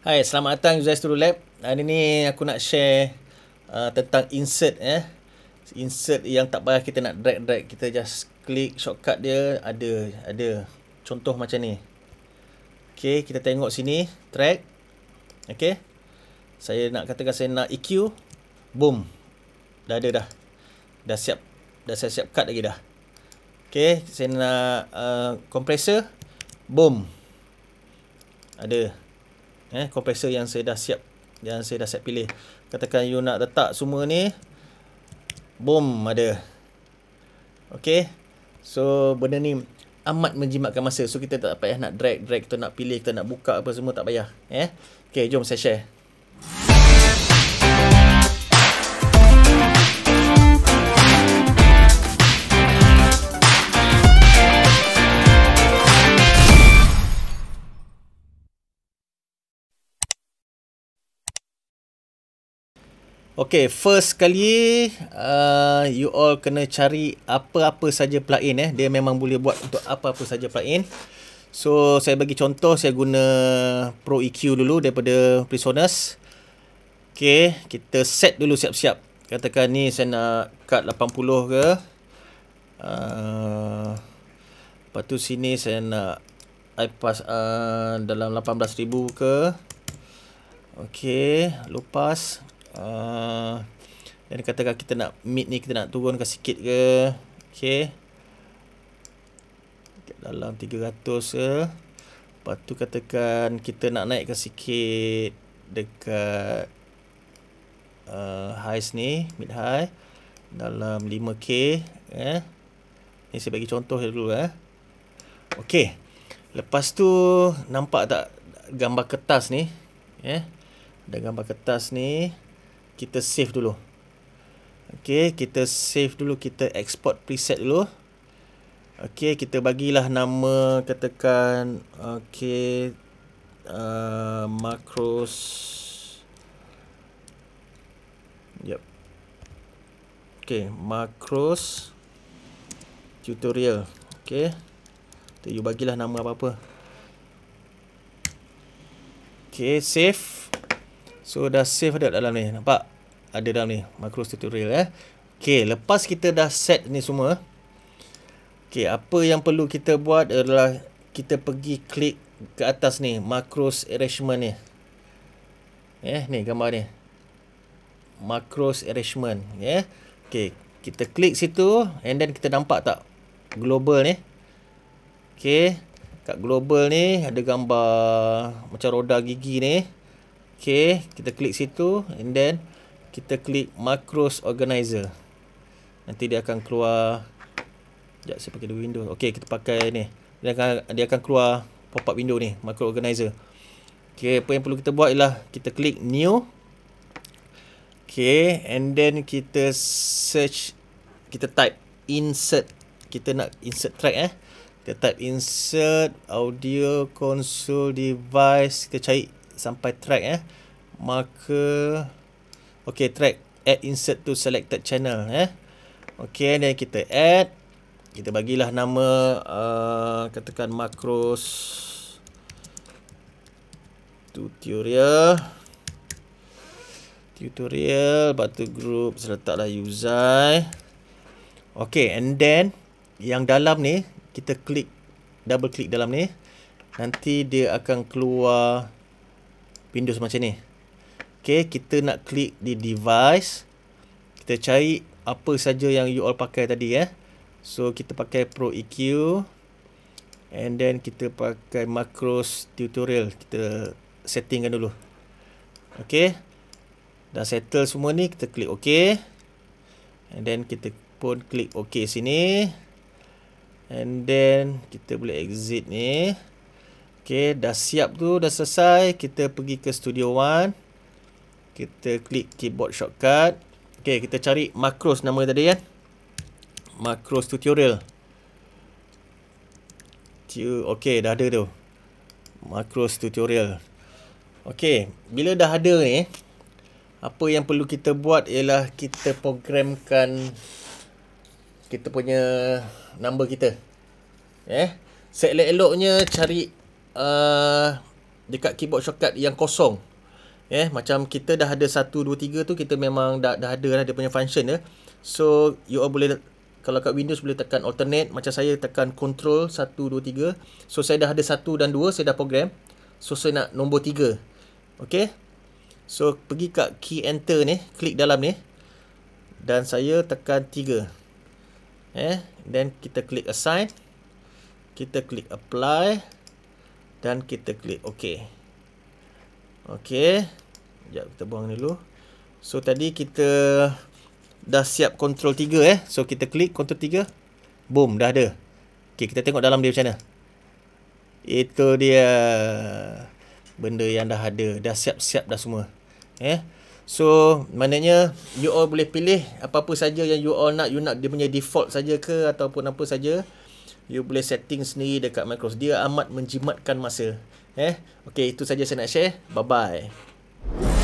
Hai, selamat datang Zai Studio Lab. Hari ni aku nak share uh, tentang insert eh. Insert yang tak payah kita nak drag drag, kita just klik shortcut dia ada ada contoh macam ni. Okey, kita tengok sini track. Okey. Saya nak katakan saya nak EQ. Boom. Dah ada dah. Dah siap dah saya siap cut lagi dah. Okey, saya nak uh, compressor. Boom. Ada eh, compressor yang saya dah siap yang saya dah siap pilih katakan you nak letak semua ni boom ada ok so benda ni amat menjimatkan masa so kita tak payah nak drag drag kita nak pilih kita nak buka apa semua tak payah eh ok jom saya share Okay, first sekali uh, you all kena cari apa-apa saja plugin eh. Dia memang boleh buat untuk apa-apa saja plugin. So, saya bagi contoh saya guna Pro EQ dulu daripada Prisoners. Okay, kita set dulu siap-siap. Katakan ni saya nak cut 80 ke. Uh, lepas tu sini saya nak iPass uh, dalam 18,000 ke. Okay, lupas. Dan ah, uh, katakan kita nak mid ni kita nak turunkan sikit ke Okay Dalam 300 ke Lepas tu katakan kita nak naikkan sikit Dekat uh, Highs ni Mid high Dalam 5k eh. Ni saya bagi contoh dulu eh. Okay Lepas tu nampak tak gambar kertas ni eh? Ada gambar kertas ni kita save dulu Okey, kita save dulu kita export preset dulu Okey, kita bagilah nama katakan okey uh, macros yep okey macros tutorial okey tu you bagilah nama apa-apa okey save So dah save ada dalam ni. Nampak? Ada dalam ni. Macros tutorial eh. Okay. Lepas kita dah set ni semua. Okay. Apa yang perlu kita buat adalah. Kita pergi klik ke atas ni. Macros arrangement ni. Eh. Ni gambar ni. Macros arrangement. Eh. Okay. Kita klik situ. And then kita nampak tak? Global ni. Okay. Kat global ni. Ada gambar. Macam roda gigi ni. Okay, kita klik situ and then kita klik macros organizer. Nanti dia akan keluar. Sekejap saya pakai window. Okay, kita pakai ni. Dia akan, dia akan keluar pop-up window ni, macro organizer. Okay, apa yang perlu kita buat ialah kita klik new. Okay, and then kita search, kita type insert. Kita nak insert track eh. Kita type insert audio console device. Kita cari sampai track eh maka okay track add insert to selected channel eh okey then kita add kita bagilah nama uh, katakan macros tutorial tutorial batu group seletaklah user okay and then yang dalam ni kita klik double klik dalam ni nanti dia akan keluar Windows macam ni. Okay, kita nak klik di device. Kita cari apa saja yang you all pakai tadi eh. So, kita pakai Pro EQ. And then, kita pakai Macros Tutorial. Kita settingkan dulu. Okay. Dah settle semua ni, kita klik OK. And then, kita pun klik OK sini. And then, kita boleh exit ni. Okey, dah siap tu, dah selesai. Kita pergi ke Studio One. Kita klik keyboard shortcut. Okey, kita cari macros nama tadi kan. Ya. Macros tutorial. Okey, dah ada tu. Macros tutorial. Okey, bila dah ada ni, apa yang perlu kita buat ialah kita programkan kita punya number kita. Eh, yeah. Seelok-eloknya cari uh, dekat keyboard shortcut yang kosong. Ya, macam kita dah ada 1 2 3 tu kita memang dah dah ada lah dia punya function ya. So you all boleh kalau kat Windows boleh tekan alternate macam saya tekan control 1 2 3. So saya dah ada 1 dan 2 saya dah program. So saya nak nombor 3. Okay So pergi kat key enter ni, klik dalam ni dan saya tekan 3. Eh, then kita klik assign. Kita klik apply dan kita klik ok ok sekejap kita buang dulu so tadi kita dah siap control 3 eh so kita klik control 3 boom dah ada ok kita tengok dalam dia macam mana itu dia benda yang dah ada dah siap-siap dah semua eh So, maknanya you all boleh pilih apa-apa saja yang you all nak. You nak dia punya default saja ke ataupun apa saja you boleh setting sendiri dekat Macros. Dia amat menjimatkan masa. Eh, okay, itu saja saya nak share. Bye-bye.